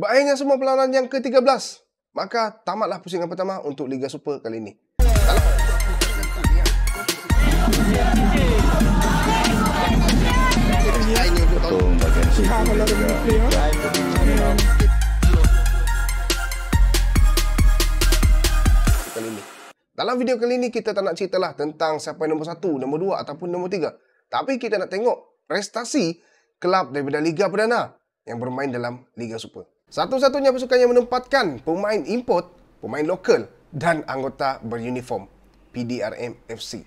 Berakhirnya semua perlawanan yang ke-13. Maka tamatlah pusingan pertama untuk Liga Super kali ini. Salam. Dalam video kali ini kita tak nak ceritalah tentang siapa yang nombor 1, nombor 2 ataupun nombor 3. Tapi kita nak tengok prestasi kelab daripada Liga Perdana yang bermain dalam Liga Super. Satu-satunya pasukan yang menempatkan pemain import, pemain lokal dan anggota beruniform PDRM FC.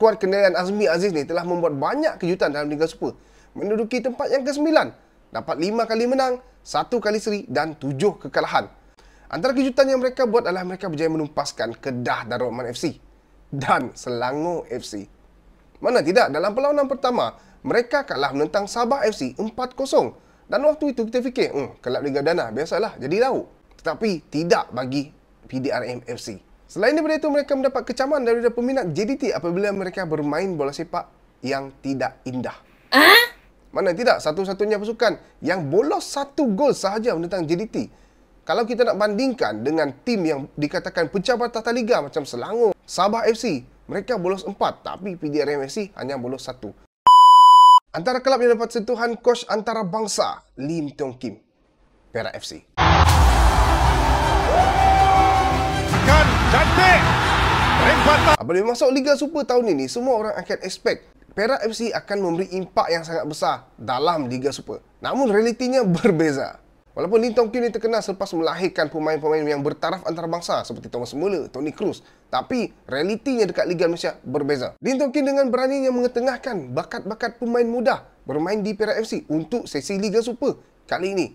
Kuat kenderaan Azmi Aziz ni telah membuat banyak kejutan dalam Liga Super. Menduduki tempat yang ke-9, dapat 5 kali menang, 1 kali seri dan 7 kekalahan. Antara kejutan yang mereka buat adalah mereka berjaya menumpaskan Kedah Darul Aman FC dan Selangor FC. Mana tidak, dalam perlawanan pertama, mereka kalah menentang Sabah FC 4-0. Dan waktu itu kita fikir, hmm, kelab Liga Dana, biasalah, jadi lauk. Tetapi tidak bagi PDRM FC. Selain daripada itu, mereka mendapat kecaman daripada peminat JDT apabila mereka bermain bola sepak yang tidak indah. Ah? Mana tidak, satu-satunya pasukan yang bolos satu gol sahaja menentang JDT. Kalau kita nak bandingkan dengan tim yang dikatakan pencabar tata liga macam Selangor, Sabah FC, mereka bolos empat, tapi PDRM FC hanya bolos satu. Antara kelab yang dapat sentuhan coach antara bangsa Lim Tiong Kim, Perak FC. Kan cantik. Apabila masuk Liga Super tahun ini, semua orang akan expect Perak FC akan memberi impak yang sangat besar dalam Liga Super. Namun realitinya berbeza. Walaupun Lin Tong Kim ni terkenal selepas melahirkan pemain-pemain yang bertaraf antarabangsa seperti Thomas Muller, Tony Cruz, tapi realitinya dekat Liga Malaysia berbeza. Lin Tong Kim dengan beraninya mengetengahkan bakat-bakat pemain muda bermain di Perak FC untuk sesi Liga Super kali ini.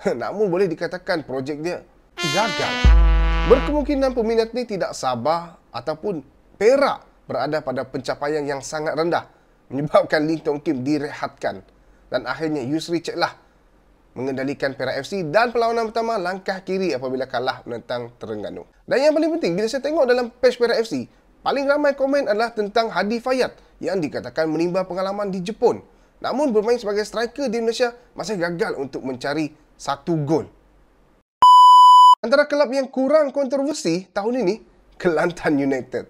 Namun boleh dikatakan projek dia gagal. Berkemungkinan peminat ni tidak sabar ataupun Perak berada pada pencapaian yang sangat rendah menyebabkan Lin Tong Kim direhatkan dan akhirnya Yusri ceklah mengendalikan Perak FC dan perlawanan pertama langkah kiri apabila kalah menentang Terengganu. Dan yang paling penting, bila saya tengok dalam page Perak FC, paling ramai komen adalah tentang Hadi Fayyad yang dikatakan menimba pengalaman di Jepun. Namun bermain sebagai striker di Malaysia masih gagal untuk mencari satu gol. Antara kelab yang kurang kontroversi tahun ini, Kelantan United.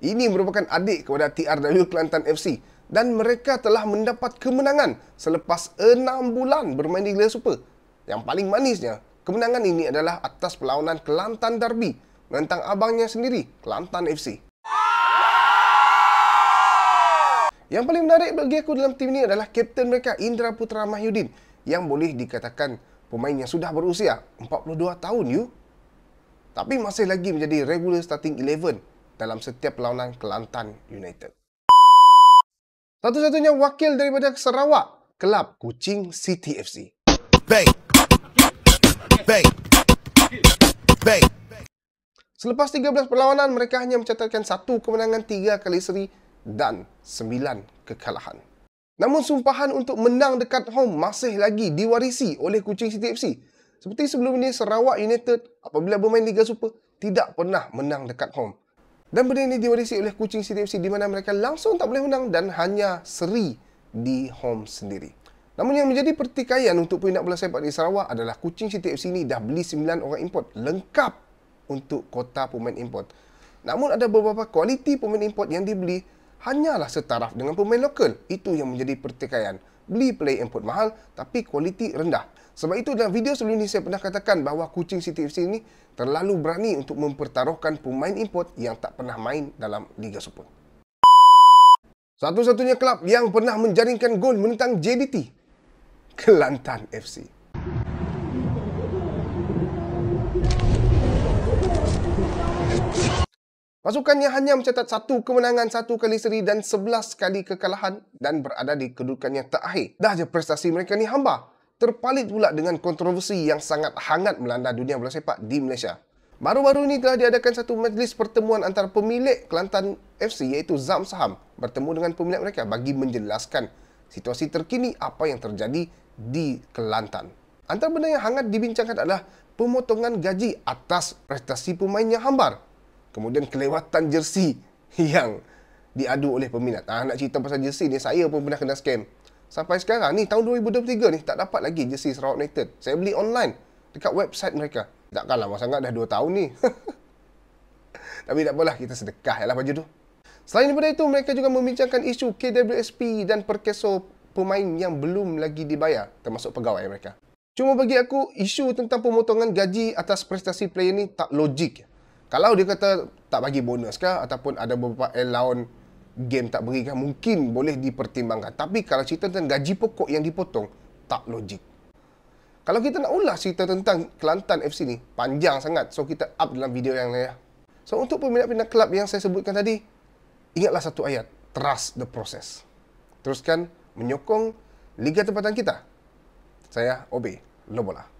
Ini merupakan adik kepada TRW Kelantan FC dan mereka telah mendapat kemenangan selepas 6 bulan bermain di Liga Super. Yang paling manisnya, kemenangan ini adalah atas perlawanan Kelantan Derby menentang abangnya sendiri, Kelantan FC. Yang paling menarik bagi aku dalam tim ini adalah kapten mereka Indra Putra Mahyudin yang boleh dikatakan pemain yang sudah berusia 42 tahun you. Tapi masih lagi menjadi regular starting dalam setiap perlawanan Kelantan United. Satu-satunya wakil daripada Sarawak, kelab Kuching City FC. Bang. Bang. Bang. Selepas 13 perlawanan, mereka hanya mencatatkan satu kemenangan, tiga kali seri dan sembilan kekalahan. Namun sumpahan untuk menang dekat home masih lagi diwarisi oleh Kuching City FC. Seperti sebelum ini, Sarawak United apabila bermain Liga Super tidak pernah menang dekat home. Dan benda ini diwarisi oleh kucing CTFC di mana mereka langsung tak boleh menang dan hanya seri di home sendiri. Namun yang menjadi pertikaian untuk pindah bola sepak di Sarawak adalah kucing CTFC ini dah beli 9 orang import lengkap untuk kota pemain import. Namun ada beberapa kualiti pemain import yang dibeli hanyalah setaraf dengan pemain lokal. Itu yang menjadi pertikaian. Beli play import mahal tapi kualiti rendah. Sebab itu dalam video sebelum ini saya pernah katakan bahawa kucing City FC ini terlalu berani untuk mempertaruhkan pemain import yang tak pernah main dalam Liga Super. Satu-satunya kelab yang pernah menjaringkan gol menentang JDT, Kelantan FC. Pasukannya hanya mencatat satu kemenangan, satu kali seri dan sebelas kali kekalahan dan berada di kedudukan yang terakhir. Dah je prestasi mereka ni hamba terpalit pula dengan kontroversi yang sangat hangat melanda dunia bola sepak di Malaysia. Baru-baru ini telah diadakan satu majlis pertemuan antara pemilik Kelantan FC iaitu Zam Saham bertemu dengan pemilik mereka bagi menjelaskan situasi terkini apa yang terjadi di Kelantan. Antara benda yang hangat dibincangkan adalah pemotongan gaji atas prestasi pemain yang hambar. Kemudian kelewatan jersi yang diadu oleh peminat. Ah, nak cerita pasal jersi ni, saya pun pernah kena skam sampai sekarang ah, ni tahun 2023 ni tak dapat lagi jersey Sarawak United saya beli online dekat website mereka takkan lama sangat dah 2 tahun ni tapi tak apalah kita sedekah lah baju tu selain daripada itu mereka juga membincangkan isu KWSP dan perkeso pemain yang belum lagi dibayar termasuk pegawai mereka cuma bagi aku isu tentang pemotongan gaji atas prestasi player ni tak logik kalau dia kata tak bagi bonus ke ataupun ada beberapa allowance game tak berikan mungkin boleh dipertimbangkan tapi kalau cerita tentang gaji pokok yang dipotong tak logik kalau kita nak ulas cerita tentang Kelantan FC ni panjang sangat so kita up dalam video yang lain lah. so untuk peminat-peminat kelab yang saya sebutkan tadi ingatlah satu ayat trust the process teruskan menyokong liga tempatan kita saya OB Lobola.